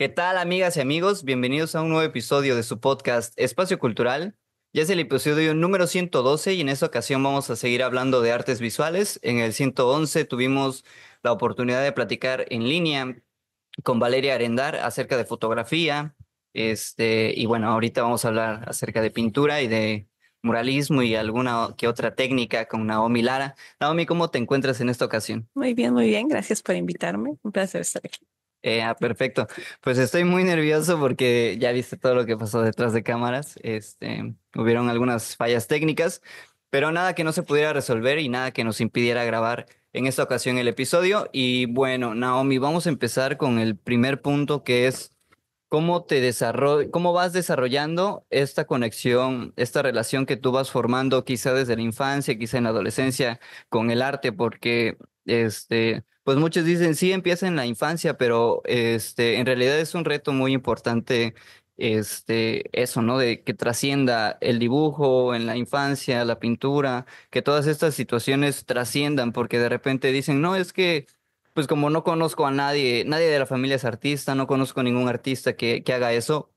¿Qué tal amigas y amigos? Bienvenidos a un nuevo episodio de su podcast Espacio Cultural. Ya es el episodio número 112 y en esta ocasión vamos a seguir hablando de artes visuales. En el 111 tuvimos la oportunidad de platicar en línea con Valeria Arendar acerca de fotografía. Este, y bueno, ahorita vamos a hablar acerca de pintura y de muralismo y alguna que otra técnica con Naomi Lara. Naomi, ¿cómo te encuentras en esta ocasión? Muy bien, muy bien. Gracias por invitarme. Un placer estar aquí. Eh, ah, perfecto. Pues estoy muy nervioso porque ya viste todo lo que pasó detrás de cámaras. Este, hubieron algunas fallas técnicas, pero nada que no se pudiera resolver y nada que nos impidiera grabar en esta ocasión el episodio. Y bueno, Naomi, vamos a empezar con el primer punto que es cómo te cómo vas desarrollando esta conexión, esta relación que tú vas formando quizá desde la infancia, quizá en la adolescencia con el arte, porque este, pues muchos dicen, sí, empieza en la infancia, pero este, en realidad es un reto muy importante este, eso, ¿no? De que trascienda el dibujo en la infancia, la pintura, que todas estas situaciones trasciendan, porque de repente dicen, no, es que, pues como no conozco a nadie, nadie de la familia es artista, no conozco ningún artista que haga eso,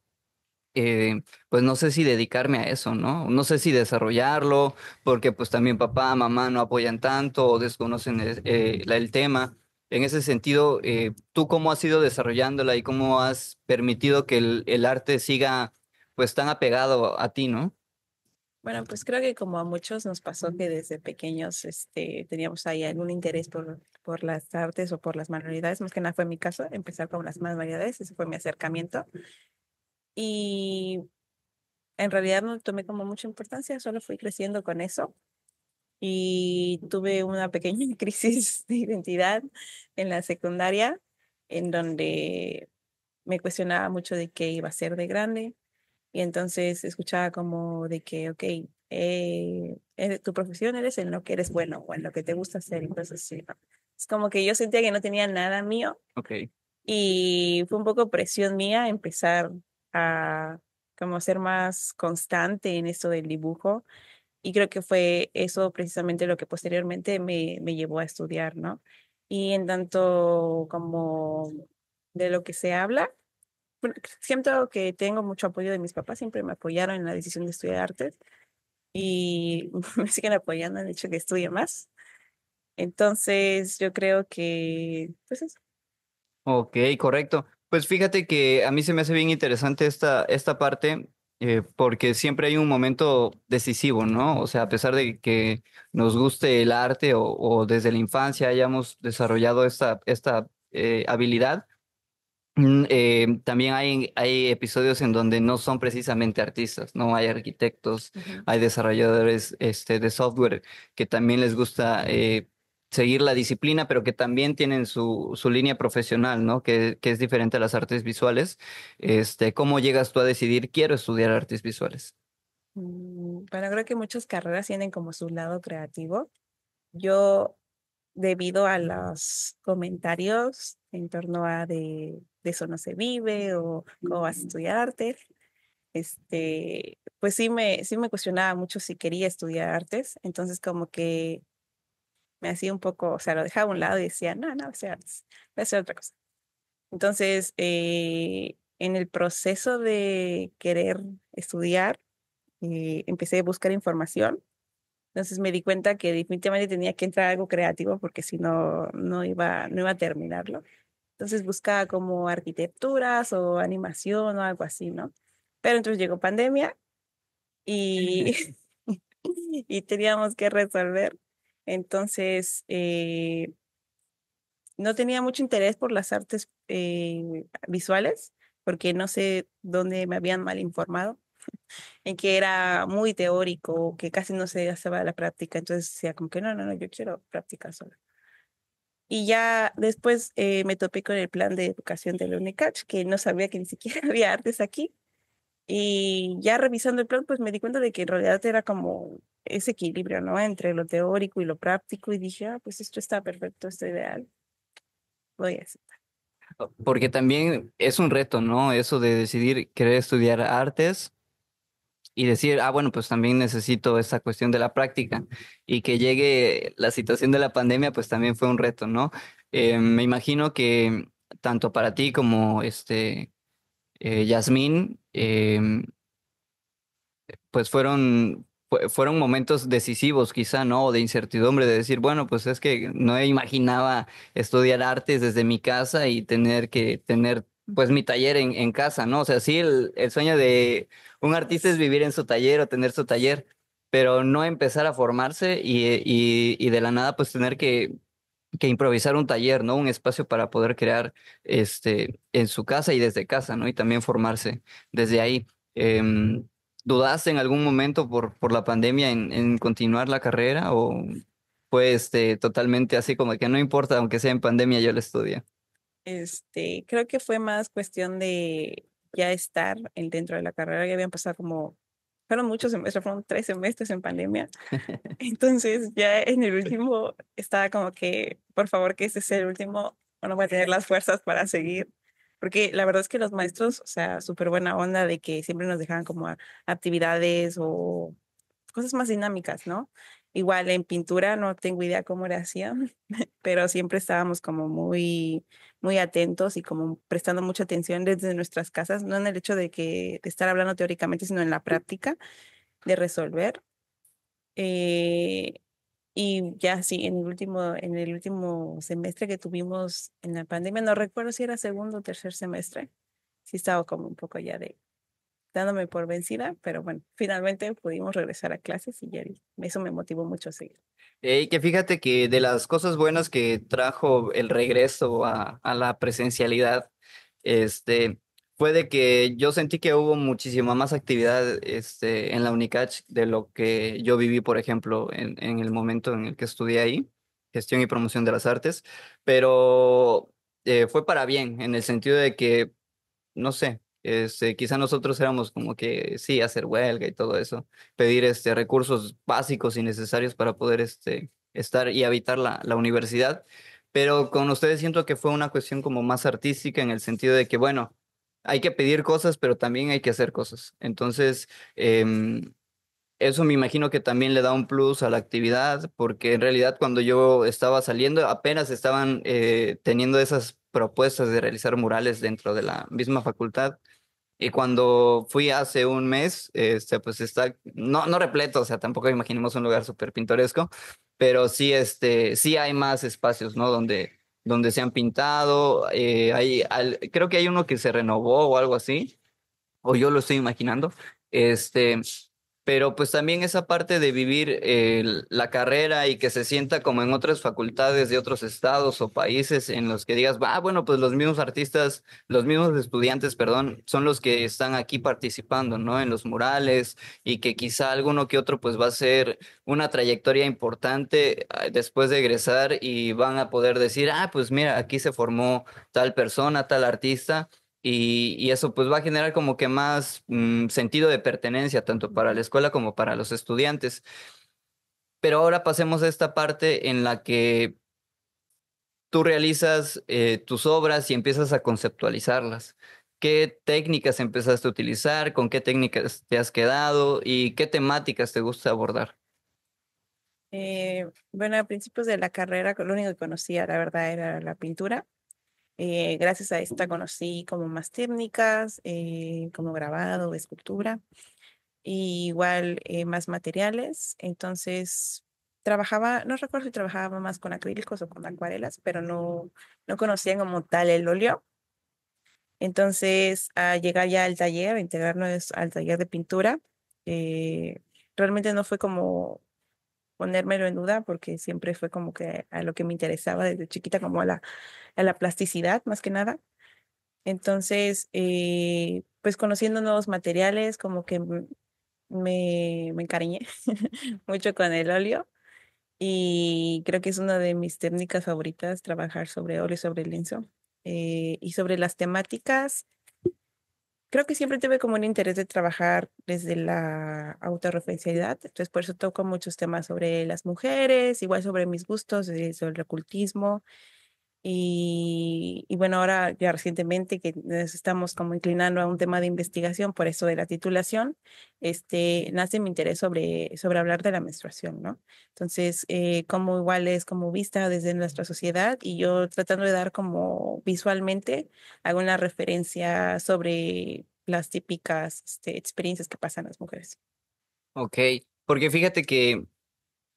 eh, pues no sé si dedicarme a eso, ¿no? No sé si desarrollarlo, porque pues también papá, mamá no apoyan tanto o desconocen eh, el, tema. En ese sentido, eh, ¿tú cómo has ido desarrollándola y cómo has permitido que el, arte siga pues tan apegado a ti, ¿no? Bueno, pues creo que como a muchos nos pasó que desde pequeños este, teníamos ahí algún interés por, por las artes o por las manualidades, más que nada fue mi caso, empezar con las manualidades, ese fue mi acercamiento. Y en realidad no tomé como mucha importancia, solo fui creciendo con eso. Y tuve una pequeña crisis de identidad en la secundaria, en donde me cuestionaba mucho de qué iba a ser de grande. Y entonces escuchaba como de que, ok, eh, eh, tu profesión eres en lo que eres bueno o en lo que te gusta hacer. Entonces, es como que yo sentía que no tenía nada mío. Y fue un poco presión mía empezar a como ser más constante en esto del dibujo. Y creo que fue eso precisamente lo que posteriormente me, me llevó a estudiar, ¿no? Y en tanto como de lo que se habla, siento que tengo mucho apoyo de mis papás, siempre me apoyaron en la decisión de estudiar artes y me siguen apoyando en el hecho que estudie más. Entonces, yo creo que, pues eso. Ok, correcto. Pues fíjate que a mí se me hace bien interesante esta, esta parte, eh, porque siempre hay un momento decisivo, ¿no? O sea, a pesar de que nos guste el arte o, desde la infancia hayamos desarrollado esta, esta eh, habilidad, mm, eh, también hay, hay episodios en donde no son precisamente artistas, ¿no? Hay arquitectos, hay desarrolladores este, de software que también les gusta seguir la disciplina, pero que también tienen su, su línea profesional, ¿no? Que, es diferente a las artes visuales. Este, ¿Cómo llegas tú a decidir, quiero estudiar artes visuales? Mm, bueno, creo que muchas carreras tienen como su lado creativo. Yo, debido a los comentarios en torno a de, eso no se vive o cómo vas a estudiar artes este, pues sí me, sí me cuestionaba mucho si quería estudiar artes. Entonces como que me hacía un poco, o sea, lo dejaba a un lado y decía, no, no, voy a hacer, a otra cosa. Entonces, eh, en el proceso de querer estudiar, eh, empecé a buscar información. Entonces me di cuenta que definitivamente tenía que entrar a algo creativo porque si no, no iba, no iba a terminarlo. Entonces buscaba como arquitecturas o animación o algo así, ¿no? Pero entonces llegó pandemia y, y teníamos que resolver entonces, eh, no tenía mucho interés por las artes eh, visuales, porque no sé dónde me habían mal informado, en que era muy teórico, que casi no se hacía la práctica. Entonces decía como que no, no, no, yo quiero practicar sola. Y ya después eh, me topé con el plan de educación de la UNICACH, que no sabía que ni siquiera había artes aquí. Y ya revisando el plan, pues me di cuenta de que en realidad era como ese equilibrio, ¿no? Entre lo teórico y lo práctico y dije, ah, pues esto está perfecto, esto es ideal. Voy a aceptar. Oh, porque también es un reto, ¿no? Eso de decidir querer estudiar artes y decir, ah, bueno, pues también necesito esta cuestión de la práctica y que llegue la situación de la pandemia, pues también fue un reto, ¿no? Eh, me imagino que tanto para ti como este, eh, Yasmín, eh, pues fueron fueron momentos decisivos, quizá, ¿no? De incertidumbre, de decir, bueno, pues es que no imaginaba estudiar artes desde mi casa y tener que tener, pues, mi taller en, casa, ¿no? O sea, sí, el, sueño de un artista es vivir en su taller o tener su taller, pero no empezar a formarse y, de la nada, pues, tener que, que improvisar un taller, ¿no? Un espacio para poder crear este, en su casa y desde casa, ¿no? Y también formarse desde ahí. Em, ¿Dudaste en algún momento por, por la pandemia en, continuar la carrera o fue este, totalmente así como que no importa, aunque sea en pandemia, yo la estudié? Este, creo que fue más cuestión de ya estar dentro de la carrera, ya habían pasado como, fueron muchos semestres, fueron tres semestres en pandemia, entonces ya en el último estaba como que, por favor, que este sea el último, no voy a tener las fuerzas para seguir porque la verdad es que los maestros, o sea, súper buena onda de que siempre nos dejaban como actividades o cosas más dinámicas, ¿no? Igual en pintura no tengo idea cómo era así, pero siempre estábamos como muy, muy atentos y como prestando mucha atención desde nuestras casas, no en el hecho de que estar hablando teóricamente, sino en la práctica de resolver. Eh, y ya sí, en el último, en el último semestre que tuvimos en la pandemia, no recuerdo si era segundo o tercer semestre, sí estaba como un poco ya de dándome por vencida, pero bueno, finalmente pudimos regresar a clases y ya eso me motivó mucho a seguir. Y que fíjate que de las cosas buenas que trajo el regreso a, a la presencialidad, este, fue de que yo sentí que hubo muchísima más actividad este, en la UNICACH de lo que yo viví, por ejemplo, en, en el momento en el que estudié ahí, gestión y promoción de las artes, pero eh, fue para bien, en el sentido de que, no sé, este, quizá nosotros éramos como que sí, hacer huelga y todo eso, pedir este, recursos básicos y necesarios para poder este, estar y habitar la, la universidad, pero con ustedes siento que fue una cuestión como más artística en el sentido de que, bueno, hay que pedir cosas, pero también hay que hacer cosas. Entonces, em, eso me imagino que también le da un plus a la actividad, porque en realidad cuando yo estaba saliendo, apenas estaban eh, teniendo esas propuestas de realizar murales dentro de la misma facultad. Y cuando fui hace un mes, este, pues está, no, no repleto, o sea, tampoco imaginemos un lugar súper pintoresco, pero sí, este, sí hay más espacios, ¿no? Donde donde se han pintado. Eh, hay, creo que hay uno que se renovó o algo así, o yo lo estoy imaginando. Este, pero pues también esa parte de vivir eh, la carrera y que se sienta como en otras facultades de otros estados o países en los que digas, ah, bueno, pues los mismos artistas, los mismos estudiantes, perdón, son los que están aquí participando, ¿no? En los murales y que quizá alguno que otro pues va a ser una trayectoria importante ah, después de egresar y van a poder decir, ah, pues mira, aquí se formó tal persona, tal artista y, eso pues va a generar como que más mm, sentido de pertenencia tanto para la escuela como para los estudiantes. Pero ahora pasemos a esta parte en la que tú realizas eh, tus obras y empiezas a conceptualizarlas. ¿Qué técnicas empezaste a utilizar? ¿Con qué técnicas te has quedado? ¿Y qué temáticas te gusta abordar? Eh, bueno, a principios de la carrera lo único que conocía, la verdad, era la pintura eh, gracias a esta conocí como más técnicas, eh, como grabado, escultura, igual eh, más materiales. Entonces trabajaba, no recuerdo si trabajaba más con acrílicos o con acuarelas, pero no, no conocía como tal el óleo. Entonces, a llegar ya al taller, a integrarnos al taller de pintura, realmente no fue como ponérmelo en duda porque siempre fue como que a lo que me interesaba desde chiquita, como a la, a la plasticidad más que nada. Entonces, eh, pues conociendo nuevos materiales, como que me, encariñé mucho con el óleo y creo que es una de mis técnicas favoritas, trabajar sobre óleo, sobre lienzo eh, y sobre las temáticas creo que siempre tuve como un interés de trabajar desde la autorreferencialidad, entonces por eso toco muchos temas sobre las mujeres, igual sobre mis gustos, sobre el ocultismo, y, bueno, ahora ya recientemente que nos estamos como inclinando a un tema de investigación por eso de la titulación, este, nace mi interés sobre, sobre hablar de la menstruación, ¿no? Entonces, eh, como igual es como vista desde nuestra sociedad y yo tratando de dar como visualmente alguna referencia sobre las típicas este, experiencias que pasan las mujeres. Ok, porque fíjate que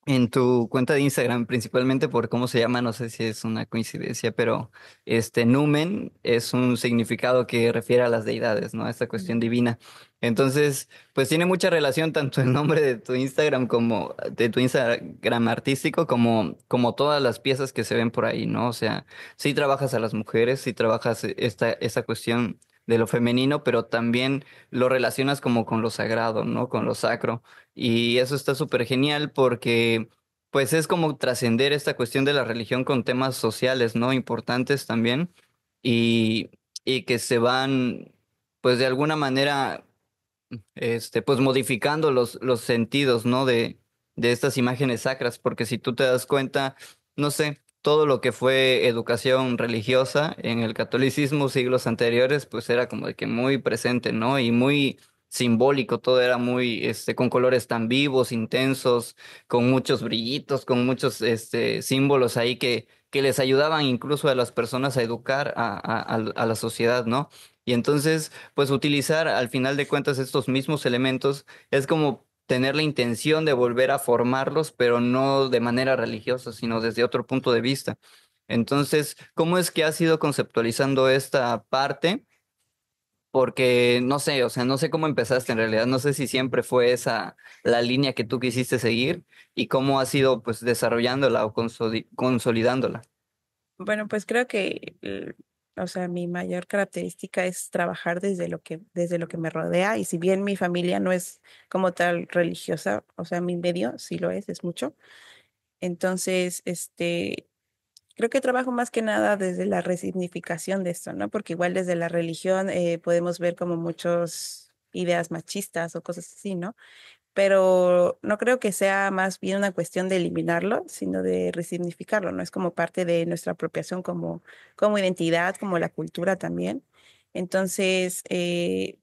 en tu cuenta de Instagram, principalmente por cómo se llama, no sé si es una coincidencia, pero este numen es un significado que refiere a las deidades, ¿no? A esta cuestión divina. Entonces, pues tiene mucha relación tanto el nombre de tu Instagram como de tu Instagram artístico, como, como todas las piezas que se ven por ahí, ¿no? O sea, si trabajas a las mujeres, si trabajas esta, esta cuestión de lo femenino, pero también lo relacionas como con lo sagrado, ¿no? Con lo sacro. Y eso está súper genial porque pues es como trascender esta cuestión de la religión con temas sociales, ¿no? Importantes también y, y que se van pues de alguna manera este, pues modificando los, los sentidos, ¿no? De, de estas imágenes sacras, porque si tú te das cuenta, no sé, todo lo que fue educación religiosa en el catolicismo siglos anteriores, pues era como de que muy presente, ¿no? Y muy simbólico, todo era muy, este, con colores tan vivos, intensos, con muchos brillitos, con muchos, este, símbolos ahí que, que les ayudaban incluso a las personas a educar a, a la sociedad, ¿no? Y entonces, pues utilizar al final de cuentas estos mismos elementos es como tener la intención de volver a formarlos, pero no de manera religiosa, sino desde otro punto de vista. Entonces, ¿cómo es que has ido conceptualizando esta parte? Porque no sé, o sea, no sé cómo empezaste en realidad, no sé si siempre fue esa la línea que tú quisiste seguir y cómo has ido pues desarrollándola o consolidándola. Bueno, pues creo que eh, o sea, mi mayor característica es trabajar desde lo que, desde lo que me rodea. Y si bien mi familia no es como tal religiosa, o sea, mi medio sí lo es, es mucho. Entonces, este, creo que trabajo más que nada desde la resignificación de esto, ¿no? Porque igual desde la religión eh, podemos ver como muchas ideas machistas o cosas así, ¿no? pero no creo que sea más bien una cuestión de eliminarlo, sino de resignificarlo, ¿no? Es como parte de nuestra apropiación como, como identidad, como la cultura también. Entonces, eh,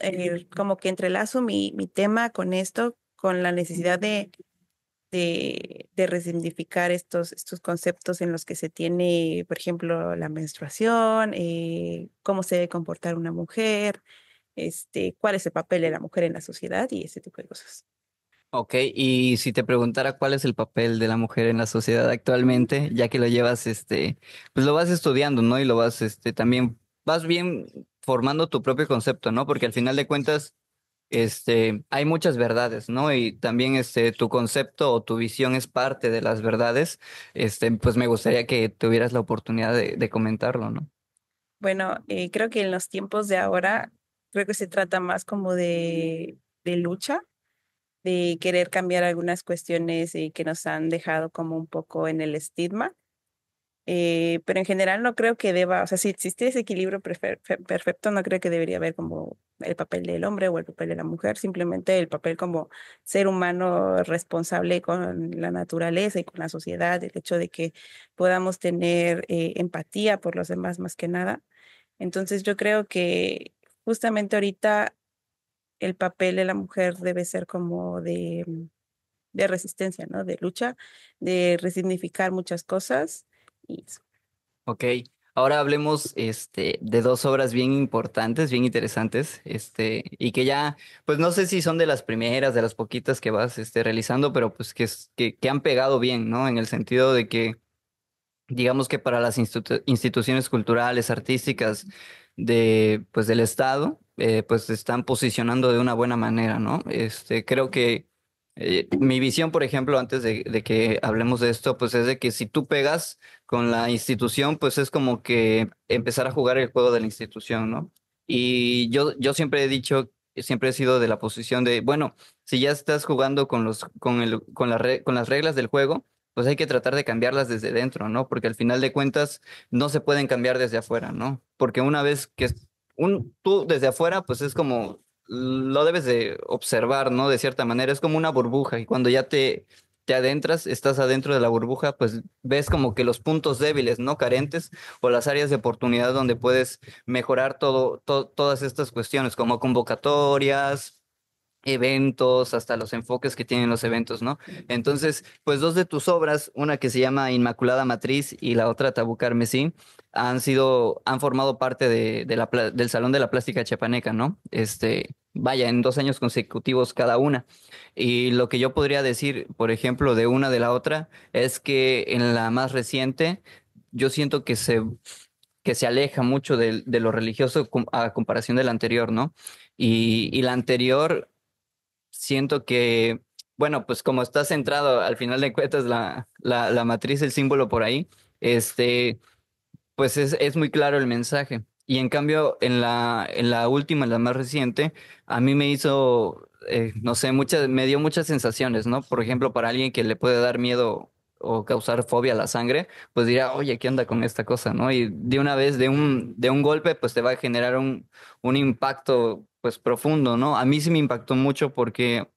eh, como que entrelazo mi, tema con esto, con la necesidad de, resignificar estos, conceptos en los que se tiene, por ejemplo, la menstruación, eh, cómo se debe comportar una mujer, este, cuál es el papel de la mujer en la sociedad y ese tipo de cosas. Ok, y si te preguntara cuál es el papel de la mujer en la sociedad actualmente, ya que lo llevas, este, pues lo vas estudiando, ¿no? Y lo vas, este, también vas bien formando tu propio concepto, ¿no? Porque al final de cuentas, este, hay muchas verdades, ¿no? Y también este, tu concepto o tu visión es parte de las verdades. Este, pues me gustaría que tuvieras la oportunidad de, comentarlo, ¿no? Bueno, eh, creo que en los tiempos de ahora Creo que se trata más como de, de lucha, de querer cambiar algunas cuestiones que nos han dejado como un poco en el estigma. Eh, pero en general no creo que deba, o sea, si existe ese equilibrio perfecto, no creo que debería haber como el papel del hombre o el papel de la mujer, simplemente el papel como ser humano responsable con la naturaleza y con la sociedad, el hecho de que podamos tener eh, empatía por los demás más que nada. Entonces yo creo que justamente ahorita el papel de la mujer debe ser como de, mm, resistencia, ¿no? De lucha, de resignificar muchas cosas y Ok. Ahora hablemos este, de dos obras bien importantes, bien interesantes, este, y que ya, pues no sé si son de las primeras, de las poquitas que vas este, realizando, pero pues que, que, han pegado bien, ¿no? En el sentido de que, digamos que para las instituciones culturales, artísticas, de, pues, del Estado, eh, pues están posicionando de una buena manera, ¿no? Este, creo que eh, mi visión, por ejemplo, antes de, de, que hablemos de esto, pues es de que si tú pegas con la institución, pues es como que empezar a jugar el juego de la institución, ¿no? Y yo, yo siempre he dicho, siempre he sido de la posición de, bueno, si ya estás jugando con, los, con, el, con, con las reglas del juego, pues hay que tratar de cambiarlas desde dentro, ¿no? Porque al final de cuentas no se pueden cambiar desde afuera, ¿no? Porque una vez que un, tú desde afuera, pues es como lo debes de observar, ¿no? De cierta manera, es como una burbuja y cuando ya te, te adentras, estás adentro de la burbuja, pues ves como que los puntos débiles, ¿no? Carentes o las áreas de oportunidad donde puedes mejorar todo, todas estas cuestiones, como convocatorias, eventos, hasta los enfoques que tienen los eventos, ¿no? Entonces, pues dos de tus obras, una que se llama Inmaculada Matriz y la otra Tabú Carmesí, han sido, han formado parte de, de la, del Salón de la Plástica Chapaneca, ¿no? Este, vaya, en dos años consecutivos cada una. Y lo que yo podría decir, por ejemplo, de una de la otra, es que en la más reciente, yo siento que se, que se aleja mucho de, de lo religioso a comparación de la anterior, ¿no? Y, y la anterior siento que, bueno, pues como está centrado al final de cuentas la, la, matriz, el símbolo por ahí, este, pues es, es muy claro el mensaje. Y en cambio, en la, en la última, en la más reciente, a mí me hizo, eh, no sé, me dio muchas sensaciones, ¿no? Por ejemplo, para alguien que le puede dar miedo o causar fobia a la sangre, pues dirá, oye, ¿qué anda con esta cosa? ¿no? Y de una vez, de un, de un golpe, pues te va a generar un, un impacto pues profundo, ¿no? A mí sí me impactó mucho porque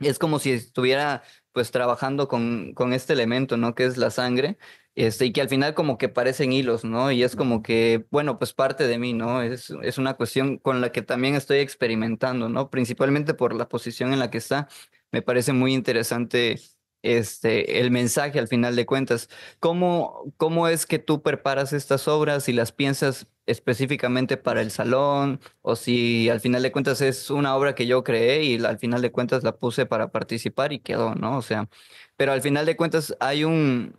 es como si estuviera pues trabajando con, con este elemento, ¿no? Que es la sangre, este, y que al final como que parecen hilos, ¿no? Y es como que, bueno, pues parte de mí, ¿no? Es, es una cuestión con la que también estoy experimentando, ¿no? Principalmente por la posición en la que está. Me parece muy interesante este, el mensaje al final de cuentas. ¿Cómo, ¿Cómo es que tú preparas estas obras y las piensas específicamente para el salón o si al final de cuentas es una obra que yo creé y al final de cuentas la puse para participar y quedó, ¿no? O sea, pero al final de cuentas hay un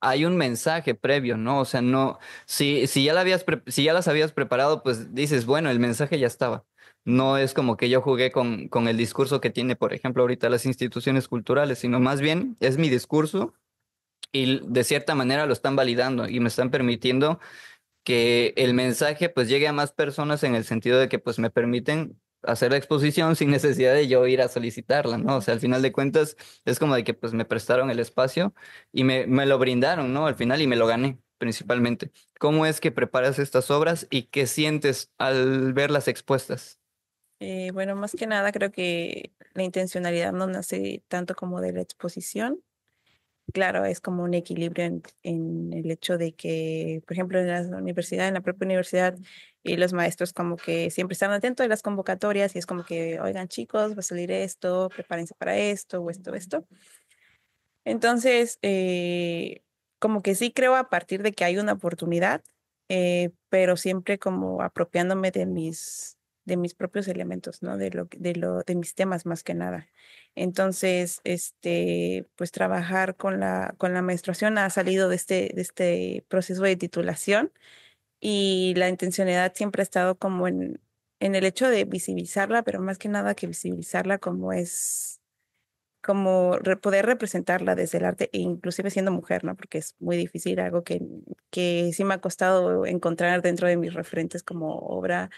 hay un mensaje previo, ¿no? O sea, no si si ya la habías si ya las habías preparado, pues dices, bueno, el mensaje ya estaba. No es como que yo jugué con, con el discurso que tiene, por ejemplo, ahorita las instituciones culturales, sino más bien es mi discurso y de cierta manera lo están validando y me están permitiendo que el mensaje pues llegue a más personas en el sentido de que pues me permiten hacer la exposición sin necesidad de yo ir a solicitarla, ¿no? O sea, al final de cuentas es como de que pues me prestaron el espacio y me, lo brindaron, ¿no? Al final y me lo gané principalmente. ¿Cómo es que preparas estas obras y qué sientes al verlas expuestas? Eh, bueno, más que nada creo que la intencionalidad no nace tanto como de la exposición, claro, es como un equilibrio en, el hecho de que, por ejemplo, en la universidad, en la propia universidad, y los maestros como que siempre están atentos a las convocatorias y es como que, oigan chicos, va a salir esto, prepárense para esto, o esto, esto. Entonces, eh, como que sí creo a partir de que hay una oportunidad, eh, pero siempre como apropiándome de mis de mis propios elementos, ¿no? De lo, de lo, de mis temas más que nada. Entonces, este, pues trabajar con la, con la menstruación ha salido de este, de este proceso de titulación y la intencionalidad siempre ha estado como en, en el hecho de visibilizarla, pero más que nada que visibilizarla como es, como poder representarla desde el arte, e inclusive siendo mujer, ¿no? Porque es muy difícil, algo que, que sí me ha costado encontrar dentro de mis referentes como obra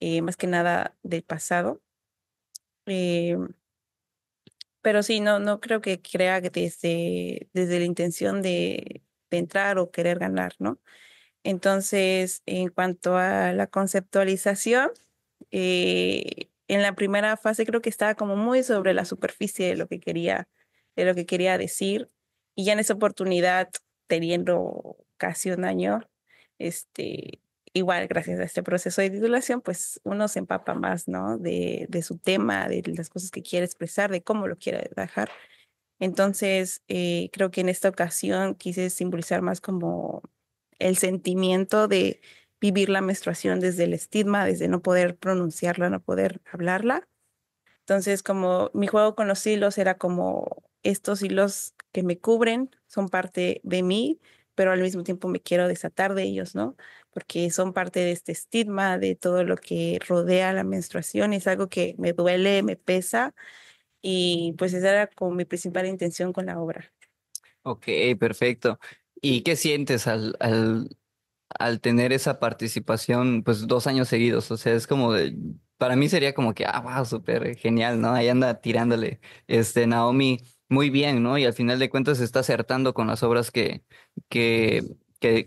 eh, más que nada del pasado. Em, pero sí, no, no creo que crea desde, desde la intención de, entrar o querer ganar, ¿no? Entonces, en cuanto a la conceptualización, eh, en la primera fase creo que estaba como muy sobre la superficie de lo que quería, de lo que quería decir. Y ya en esa oportunidad, teniendo casi un año, este, igual gracias a este proceso de titulación, pues uno se empapa más, ¿no? De, su tema, de las cosas que quiere expresar, de cómo lo quiere dejar. Entonces, eh, creo que en esta ocasión quise simbolizar más como el sentimiento de vivir la menstruación desde el estigma, desde no poder pronunciarla, no poder hablarla. Entonces, como mi juego con los hilos era como estos hilos que me cubren son parte de mí, pero al mismo tiempo me quiero desatar de ellos, ¿no? Porque son parte de este estigma, de todo lo que rodea la menstruación, es algo que me duele, me pesa, y pues esa era como mi principal intención con la obra. Ok, perfecto. ¿Y qué sientes al, al, al tener esa participación, pues dos años seguidos? O sea, es como de, para mí sería como que, ah, wow, súper genial, ¿no? Ahí anda tirándole, este, Naomi muy bien, ¿no? Y al final de cuentas está acertando con las obras que, que,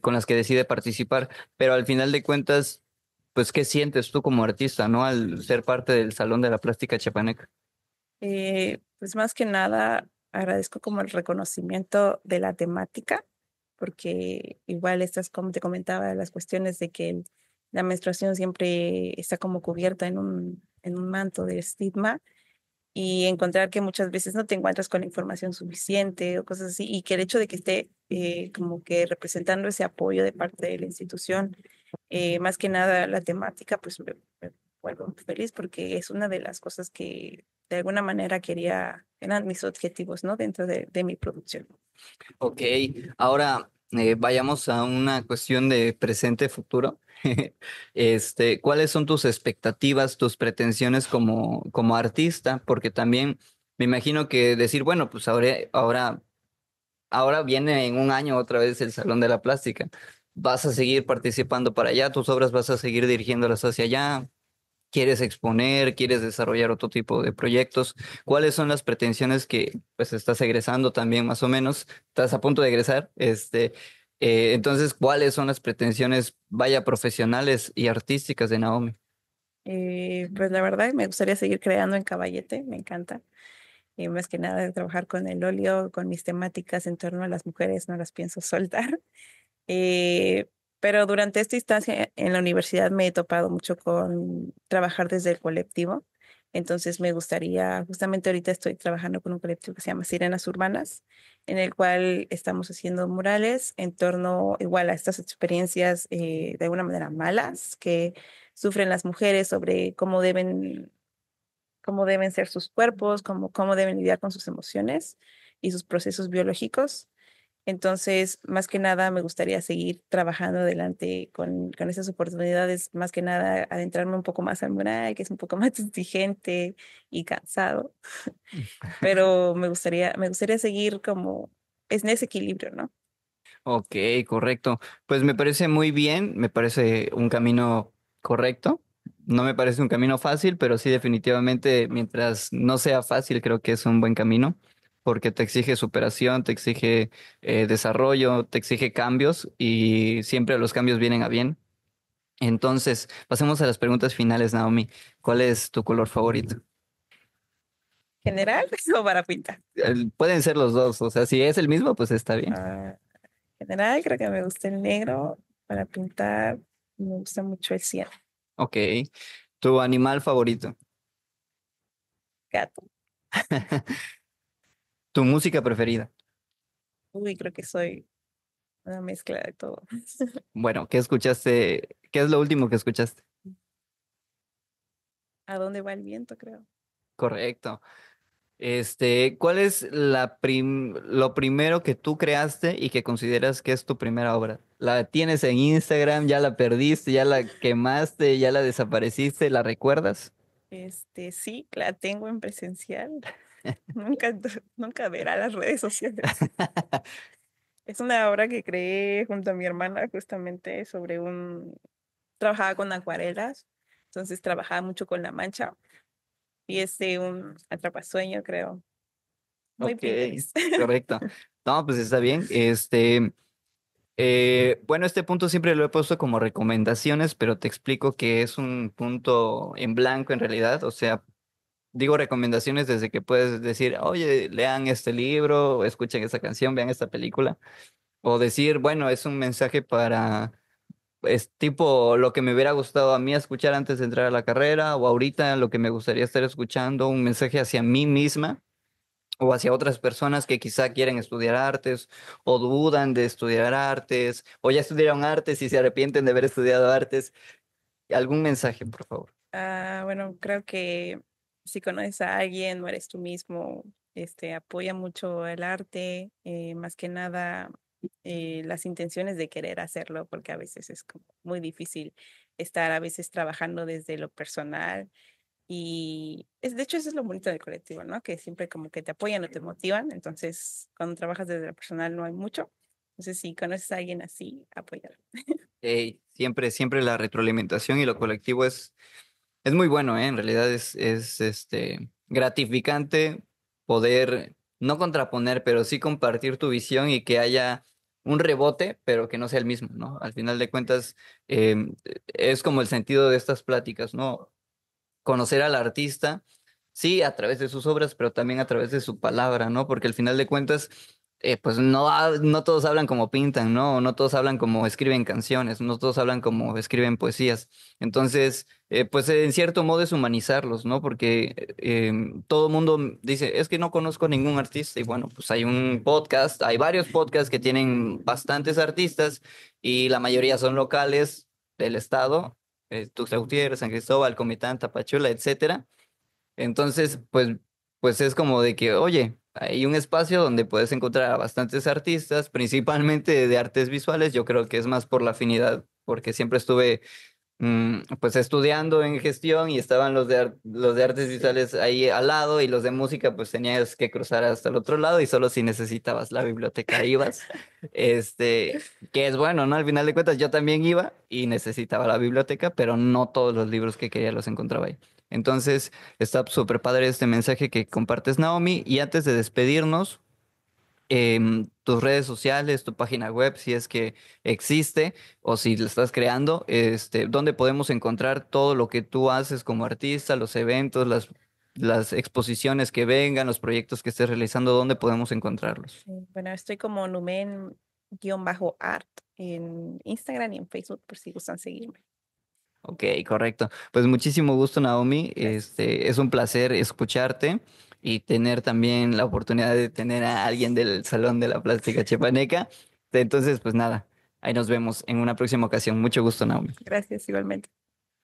con las que decide participar, pero al final de cuentas, pues, ¿qué sientes tú como artista, ¿no? Al ser parte del Salón de la Plástica Chapaneca. Eh, pues más que nada, agradezco como el reconocimiento de la temática, porque igual estas, como te comentaba, las cuestiones de que la menstruación siempre está como cubierta en un, en un manto de estigma y encontrar que muchas veces no te encuentras con información suficiente o cosas así, y que el hecho de que esté eh, como que representando ese apoyo de parte de la institución, eh, más que nada la temática, pues me, vuelvo feliz porque es una de las cosas que de alguna manera quería, eran mis objetivos, ¿no? Dentro de, de mi producción. Ok, ahora eh, vayamos a una cuestión de presente-futuro. Este, ¿Cuáles son tus expectativas, tus pretensiones como, como artista? Porque también me imagino que decir, bueno, pues ahora, ahora viene en un año otra vez el Salón de la Plástica. ¿Vas a seguir participando para allá? ¿Tus obras vas a seguir dirigiéndolas hacia allá? quieres exponer, quieres desarrollar otro tipo de proyectos, cuáles son las pretensiones que pues estás egresando también más o menos, estás a punto de egresar, este, eh, entonces, ¿cuáles son las pretensiones, vaya, profesionales y artísticas de Naomi? Eh, pues la verdad, me gustaría seguir creando en caballete, me encanta. Y eh, más que nada, trabajar con el óleo, con mis temáticas en torno a las mujeres, no las pienso soltar. Pero durante esta instancia en la universidad me he topado mucho con trabajar desde el colectivo. Entonces me gustaría, justamente ahorita estoy trabajando con un colectivo que se llama Sirenas Urbanas, en el cual estamos haciendo murales en torno igual a estas experiencias eh, de alguna manera malas que sufren las mujeres sobre cómo deben, cómo deben ser sus cuerpos, cómo, cómo deben lidiar con sus emociones y sus procesos biológicos. Entonces, más que nada, me gustaría seguir trabajando adelante con, esas oportunidades, más que nada, adentrarme un poco más al mural, que es un poco más exigente y cansado, mm. pero me gustaría, me gustaría seguir como es en ese equilibrio, ¿no? Ok, correcto. Pues me parece muy bien, me parece un camino correcto. No me parece un camino fácil, pero sí definitivamente mientras no sea fácil, creo que es un buen camino porque te exige superación, te exige eh, desarrollo, te exige cambios y siempre los cambios vienen a bien. Entonces, pasemos a las preguntas finales, Naomi. ¿Cuál es tu color favorito? ¿General o para pintar. Pueden ser los dos, o sea, si es el mismo, pues está bien. Ah, general, creo que me gusta el negro. Para pintar, me gusta mucho el cielo. Ok. ¿Tu animal favorito? Gato. ¿Tu música preferida? Uy, creo que soy una mezcla de todo. bueno, ¿qué escuchaste? ¿Qué es lo último que escuchaste? ¿A dónde va el viento, creo? Correcto. Este, ¿cuál es la lo primero que tú creaste y que consideras que es tu primera obra? ¿La tienes en Instagram? ¿Ya la perdiste? ¿Ya la quemaste? ¿Ya la desapareciste? ¿La recuerdas? Este, sí, la tengo en presencial. nunca, nunca verá las redes sociales. es una obra que creé junto a mi hermana justamente sobre un... Trabajaba con acuarelas, entonces trabajaba mucho con la mancha. Y es un atrapasueño, creo. Muy correcto. No, pues está bien. Este, eh, bueno, este punto siempre lo he puesto como recomendaciones, pero te explico que es un punto en blanco en realidad. O sea, digo recomendaciones desde que puedes decir, oye, lean este libro, escuchen esa canción, vean esta película. O decir, bueno, es un mensaje para, es tipo lo que me hubiera gustado a mí escuchar antes de entrar a la carrera, o ahorita lo que me gustaría estar escuchando, un mensaje hacia mí misma o hacia otras personas que quizá quieren estudiar artes o dudan de estudiar artes o ya estudiaron artes y se arrepienten de haber estudiado artes. ¿Algún mensaje, por favor? Ah, bueno, creo que si conoces a alguien, no eres tú mismo, este, apoya mucho el arte, eh, más que nada eh, las intenciones de querer hacerlo, porque a veces es como muy difícil estar a veces trabajando desde lo personal. Y es, de hecho eso es lo bonito del colectivo, ¿no? Que siempre como que te apoyan o te motivan. Entonces, cuando trabajas desde lo personal no hay mucho. Entonces, si conoces a alguien así, apoyar siempre, siempre la retroalimentación y lo colectivo es, es muy bueno, ¿eh? en realidad es, es este, gratificante poder no contraponer, pero sí compartir tu visión y que haya un rebote, pero que no sea el mismo, ¿no? Al final de cuentas, em, es como el sentido de estas pláticas, ¿no? Conocer al artista, sí, a través de sus obras, pero también a través de su palabra, ¿no? Porque al final de cuentas, eh, pues no, no todos hablan como pintan, ¿no? No todos hablan como escriben canciones, no todos hablan como escriben poesías. Entonces, eh, pues en cierto modo es humanizarlos, ¿no? Porque eh, em, todo el mundo dice, es que no conozco ningún artista y bueno, pues hay un podcast, hay varios podcasts que tienen bastantes artistas y la mayoría son locales del estado, Tuxtla Gutiérrez, San Cristóbal, Comitán, Tapachula, etcétera. Entonces, pues, pues es como de que, oye, hay un espacio donde puedes encontrar a bastantes artistas, principalmente de artes visuales. Yo creo que es más por la afinidad, porque siempre estuve mm, pues estudiando en gestión y estaban los de, los de artes visuales ahí al lado y los de música pues tenías que cruzar hasta el otro lado y solo si necesitabas la biblioteca ibas, este, que es bueno, ¿no? Al final de cuentas yo también iba y necesitaba la biblioteca, pero no todos los libros que quería los encontraba ahí. Entonces, está súper padre este mensaje que compartes, Naomi. Y antes de despedirnos, em, tus redes sociales, tu página web, si es que existe o si la estás creando, este, dónde podemos encontrar todo lo que tú haces como artista, los eventos, las, las exposiciones que vengan, los proyectos que estés realizando, dónde podemos encontrarlos. Bueno, estoy como Numen-art en Instagram y en Facebook por si gustan seguirme. Ok, correcto. Pues muchísimo gusto, Naomi. Este, es un placer escucharte y tener también la oportunidad de tener a alguien del Salón de la Plástica Chepaneca. Entonces, pues nada, ahí nos vemos en una próxima ocasión. Mucho gusto, Naomi. Gracias, igualmente.